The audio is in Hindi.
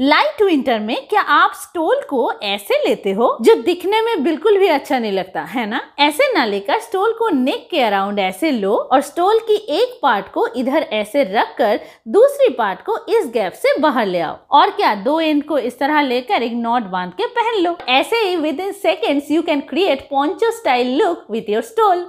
लाइट विंटर में क्या आप स्टोल को ऐसे लेते हो जो दिखने में बिल्कुल भी अच्छा नहीं लगता है ना ऐसे ना लेकर स्टोल को नेक के अराउंड ऐसे लो और स्टोल की एक पार्ट को इधर ऐसे रख कर दूसरी पार्ट को इस गैप से बाहर ले आओ और क्या दो एंड को इस तरह लेकर एक नॉट बांध के पहन लो ऐसे ही within second you can create poncho style look with your stall